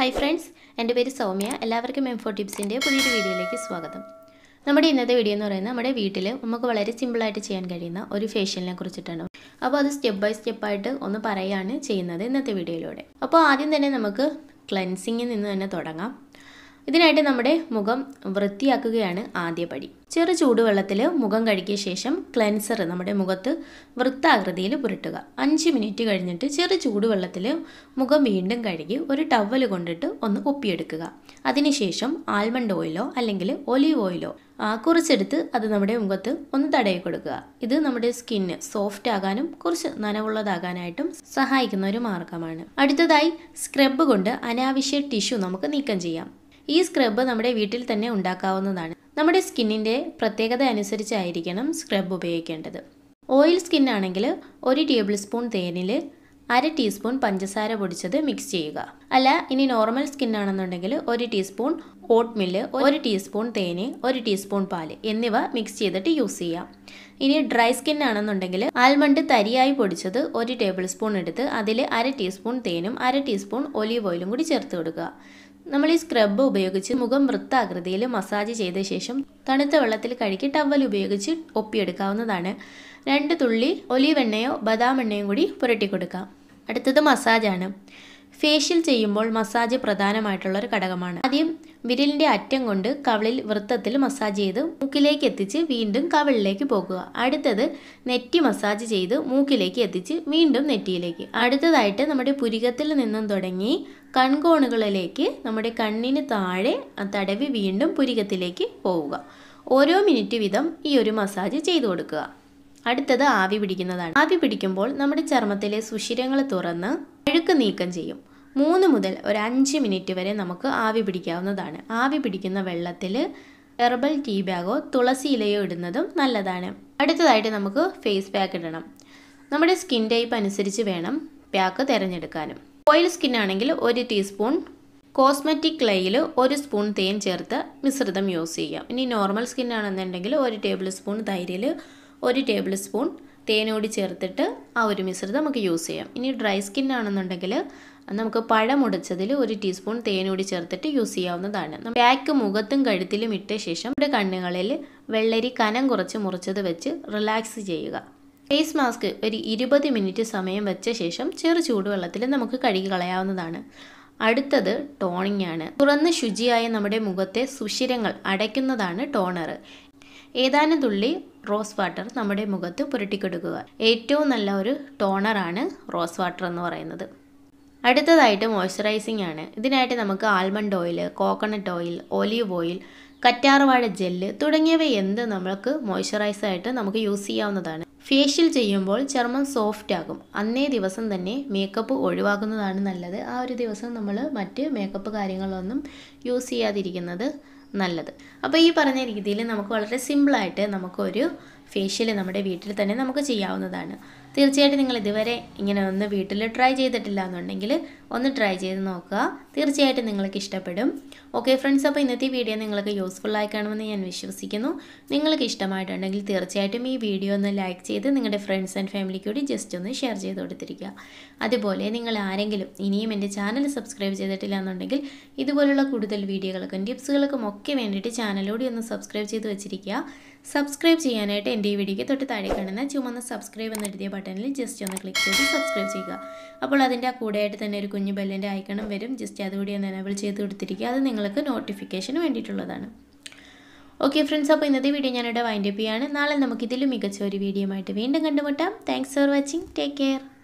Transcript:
hi friends എൻ്റെ പേര് സൗമ്യ എല്ലാവർക്കും എം ഫോർ ടിപ്സിൻ്റെ പുതിയൊരു വീഡിയോയിലേക്ക് സ്വാഗതം നമ്മുടെ ഇന്നത്തെ വീഡിയോ എന്ന് പറയുന്നത് നമ്മുടെ വീട്ടിൽ നമുക്ക് വളരെ സിമ്പിളായിട്ട് ചെയ്യാൻ കഴിയുന്ന ഒരു ഫേഷ്യലിനെ കുറിച്ചിട്ടാണ് അപ്പോൾ അത് സ്റ്റെപ്പ് ബൈ സ്റ്റെപ്പായിട്ട് ഒന്ന് പറയുകയാണ് ചെയ്യുന്നത് ഇന്നത്തെ വീഡിയോയിലൂടെ അപ്പോൾ ആദ്യം തന്നെ നമുക്ക് ക്ലൻസിങ്ങിൽ നിന്ന് തന്നെ തുടങ്ങാം ഇതിനായിട്ട് നമ്മുടെ മുഖം വൃത്തിയാക്കുകയാണ് ആദ്യ പടി ചെറു ചൂടുവെള്ളത്തിൽ മുഖം കഴുകിയ ശേഷം ക്ലെൻസർ നമ്മുടെ മുഖത്ത് വൃത്താകൃതിയിൽ പുരട്ടുക അഞ്ച് മിനിറ്റ് കഴിഞ്ഞിട്ട് ചെറു ചൂടുവെള്ളത്തിൽ മുഖം വീണ്ടും കഴുകി ഒരു ടവൽ കൊണ്ടിട്ട് ഒന്ന് ഒപ്പിയെടുക്കുക അതിനുശേഷം ആൽമണ്ട് ഓയിലോ അല്ലെങ്കിൽ ഒലീവ് ഓയിലോ കുറച്ചെടുത്ത് അത് നമ്മുടെ മുഖത്ത് ഒന്ന് തടയി കൊടുക്കുക ഇത് നമ്മുടെ സ്കിന്ന് സോഫ്റ്റ് ആകാനും കുറച്ച് നനവുള്ളതാകാനായിട്ടും സഹായിക്കുന്ന ഒരു മാർഗമാണ് അടുത്തതായി സ്ക്രബ് കൊണ്ട് അനാവശ്യ ടിഷ്യൂ നമുക്ക് നീക്കം ചെയ്യാം ഈ സ്ക്രബ്ബ് നമ്മുടെ വീട്ടിൽ തന്നെ ഉണ്ടാക്കാവുന്നതാണ് നമ്മുടെ സ്കിന്നിൻ്റെ പ്രത്യേകത അനുസരിച്ചായിരിക്കണം സ്ക്രബ് ഉപയോഗിക്കേണ്ടത് ഓയിൽ സ്കിൻ ഒരു ടേബിൾ സ്പൂൺ തേനിൽ അര ടീസ്പൂൺ പഞ്ചസാര പൊടിച്ചത് മിക്സ് ചെയ്യുക അല്ല ഇനി നോർമൽ സ്കിൻ ഒരു ടീസ്പൂൺ ഓട്ട്മില്ല് ഒരു ടീസ്പൂൺ തേന് ഒരു ടീസ്പൂൺ പാല് എന്നിവ മിക്സ് ചെയ്തിട്ട് യൂസ് ചെയ്യാം ഇനി ഡ്രൈ സ്കിൻ ആൽമണ്ട് തരിയായി പൊടിച്ചത് ഒരു ടേബിൾ സ്പൂൺ എടുത്ത് അതിൽ അര ടീസ്പൂൺ തേനും അര ടീസ്പൂൺ ഒലീവ് ഓയിലും കൂടി ചേർത്ത് കൊടുക്കുക നമ്മൾ ഈ സ്ക്രബ്ബ് ഉപയോഗിച്ച് മുഖം വൃത്താകൃതിയിൽ മസാജ് ചെയ്ത ശേഷം തണുത്ത വെള്ളത്തിൽ കഴുകി ടവൽ ഉപയോഗിച്ച് ഒപ്പിയെടുക്കാവുന്നതാണ് രണ്ട് തുള്ളി ഒലീവ് എണ്ണയോ ബദാം എണ്ണയും കൂടി പുരട്ടി കൊടുക്കാം അടുത്തത് മസാജാണ് ഫേഷ്യൽ ചെയ്യുമ്പോൾ മസാജ് പ്രധാനമായിട്ടുള്ള ഒരു ഘടകമാണ് ആദ്യം വിരലിന്റെ അറ്റം കൊണ്ട് കവിളിൽ വൃത്തത്തിൽ മസാജ് ചെയ്ത് മൂക്കിലേക്ക് എത്തിച്ച് വീണ്ടും കവിളിലേക്ക് പോകുക അടുത്തത് നെറ്റി മസാജ് ചെയ്ത് മൂക്കിലേക്ക് എത്തിച്ച് വീണ്ടും നെറ്റിയിലേക്ക് അടുത്തതായിട്ട് നമ്മുടെ പുരികത്തിൽ നിന്നും തുടങ്ങി കൺകോണുകളിലേക്ക് നമ്മുടെ കണ്ണിന് താഴെ തടവി വീണ്ടും പുരികത്തിലേക്ക് പോവുക ഓരോ മിനിറ്റ് വീതം ഈ ഒരു മസാജ് ചെയ്തു കൊടുക്കുക അടുത്തത് ആവി പിടിക്കുന്നതാണ് ആവി പിടിക്കുമ്പോൾ നമ്മുടെ ചർമ്മത്തിലെ സുഷിരങ്ങൾ തുറന്ന് അഴുക്ക് നീക്കം ചെയ്യും മൂന്ന് മുതൽ ഒരു അഞ്ച് മിനിറ്റ് വരെ നമുക്ക് ആവി പിടിക്കാവുന്നതാണ് ആവി പിടിക്കുന്ന വെള്ളത്തിൽ ഹെർബൽ ടീ ബാഗോ തുളസി ഇലയോ ഇടുന്നതും നല്ലതാണ് അടുത്തതായിട്ട് നമുക്ക് ഫേസ് പാക്ക് ഇടണം നമ്മുടെ സ്കിൻ ടൈപ്പ് അനുസരിച്ച് വേണം പാക്ക് തിരഞ്ഞെടുക്കാനും ഓയിൽ സ്കിൻ ആണെങ്കിൽ ഒരു ടീസ്പൂൺ കോസ്മെറ്റിക് ക്ലേയിൽ ഒരു സ്പൂൺ തേൻ ചേർത്ത് മിശ്രിതം യൂസ് ചെയ്യാം ഇനി നോർമൽ സ്കിൻ ആണെന്നുണ്ടെങ്കിൽ ഒരു ടേബിൾ സ്പൂൺ തൈരിൽ ഒരു ടേബിൾ സ്പൂൺ തേനോട് ചേർത്തിട്ട് ആ ഒരു മിശ്രിതം നമുക്ക് യൂസ് ചെയ്യാം ഇനി ഡ്രൈ സ്കിൻ ആണെന്നുണ്ടെങ്കിൽ നമുക്ക് പഴമുടച്ചതിൽ ഒരു ടീസ്പൂൺ തേനൂടി ചേർത്തിട്ട് യൂസ് ചെയ്യാവുന്നതാണ് ബാക്ക് മുഖത്തും കഴുത്തിലും ഇട്ട ശേഷം നമ്മുടെ കണ്ണുകളിൽ വെള്ളരി കനം കുറച്ച് മുറിച്ചത് വെച്ച് റിലാക്സ് ചെയ്യുക ഫേസ് മാസ്ക് ഒരു ഇരുപത് മിനിറ്റ് സമയം വെച്ച ശേഷം ചെറു ചൂടുവെള്ളത്തിൽ നമുക്ക് കഴുകി കളയാവുന്നതാണ് അടുത്തത് ടോണിംഗ് ആണ് തുറന്ന് ശുചിയായ നമ്മുടെ മുഖത്തെ സുഷിരങ്ങൾ അടയ്ക്കുന്നതാണ് ടോണർ ഏതാനും തുള്ളി റോസ് വാട്ടർ നമ്മുടെ മുഖത്ത് പുരട്ടിക്കൊടുക്കുക ഏറ്റവും നല്ല ഒരു ടോണറാണ് റോസ് വാട്ടർ എന്ന് പറയുന്നത് അടുത്തതായിട്ട് മോയ്സ്ചറൈസിംഗ് ആണ് ഇതിനായിട്ട് നമുക്ക് almond oil coconut oil olive oil കറ്റാർവാഴ ജെല്ല് തുടങ്ങിയവ എന്ത് നമ്മൾക്ക് മോയ്സ്ചറൈസായിട്ട് നമുക്ക് യൂസ് ചെയ്യാവുന്നതാണ് ഫേഷ്യൽ ചെയ്യുമ്പോൾ ചർമ്മം സോഫ്റ്റ് ആകും അന്നേ ദിവസം തന്നെ മേക്കപ്പ് ഒഴിവാക്കുന്നതാണ് നല്ലത് ആ ഒരു ദിവസം നമ്മൾ മറ്റ് മേക്കപ്പ് കാര്യങ്ങളൊന്നും യൂസ് ചെയ്യാതിരിക്കുന്നത് നല്ലത് അപ്പോൾ ഈ പറഞ്ഞ രീതിയിൽ നമുക്ക് വളരെ സിമ്പിളായിട്ട് നമുക്കൊരു ഫേഷ്യൽ നമ്മുടെ വീട്ടിൽ തന്നെ നമുക്ക് ചെയ്യാവുന്നതാണ് തീർച്ചയായിട്ടും നിങ്ങൾ ഇതുവരെ ഇങ്ങനെ ഒന്ന് വീട്ടിൽ ട്രൈ ചെയ്തിട്ടില്ല എന്നുണ്ടെങ്കിൽ ഒന്ന് ട്രൈ ചെയ്ത് നോക്കുക തീർച്ചയായിട്ടും നിങ്ങൾക്ക് ഇഷ്ടപ്പെടും ഓക്കെ ഫ്രണ്ട്സ് അപ്പോൾ ഇന്നത്തെ വീഡിയോ നിങ്ങൾക്ക് യൂസ്ഫുൾ ആയി കാണുമെന്ന് ഞാൻ വിശ്വസിക്കുന്നു നിങ്ങൾക്ക് ഇഷ്ടമായിട്ടുണ്ടെങ്കിൽ തീർച്ചയായിട്ടും ഈ വീഡിയോ ഒന്ന് ലൈക്ക് ചെയ്ത് നിങ്ങളുടെ ഫ്രണ്ട്സ് ആൻഡ് ഫാമിലിക്ക് കൂടി ജസ്റ്റ് ഒന്ന് ഷെയർ ചെയ്ത് കൊടുത്തിരിക്കുക അതുപോലെ നിങ്ങൾ ആരെങ്കിലും ഇനിയും എൻ്റെ ചാനൽ സബ്സ്ക്രൈബ് ചെയ്തിട്ടില്ല എന്നുണ്ടെങ്കിൽ ഇതുപോലുള്ള കൂടുതൽ വീഡിയോകൾക്കും ടിപ്സുകൾക്കും ഒക്കെ വേണ്ടിയിട്ട് ചാനലോടി ഒന്ന് സബ്സ്ക്രൈബ് ചെയ്ത് വെച്ചിരിക്കുക സബ്സ്ക്രൈബ് ചെയ്യാനായിട്ട് എൻ്റെ ഈ വീഡിയോയ്ക്ക് തൊട്ട് താഴെ കാണുന്ന ചുമന്ന സബ്സ്ക്രൈബ് എന്ന് എഴുതിയ ബട്ടണിൽ ജസ്റ്റ് ഒന്ന് ക്ലിക്ക് ചെയ്ത് സബ്സ്ക്രൈബ് ചെയ്യുക അപ്പോൾ അതിൻ്റെ കൂടെയായിട്ട് തന്നെ ഒരു കുഞ്ഞു ബെല്ലിൻ്റെ ഐക്കണും വരും ജസ്റ്റ് അതുകൂടി ഒന്ന് എനേബിൾ ചെയ്ത് കൊടുത്തിരിക്കുക അത് നിങ്ങൾക്ക് നോട്ടിഫിക്കേഷന് വേണ്ടിയിട്ടുള്ളതാണ് ഓക്കെ ഫ്രണ്ട്സ് അപ്പോൾ ഇന്നത്തെ വീഡിയോ ഞാനിവിടെ വൈൻഡപ്പ് ചെയ്യാണ് നാളെ നമുക്കിതിലും മികച്ച ഒരു വീഡിയോ ആയിട്ട് വീണ്ടും കണ്ടുമുട്ടാം thanks for watching take care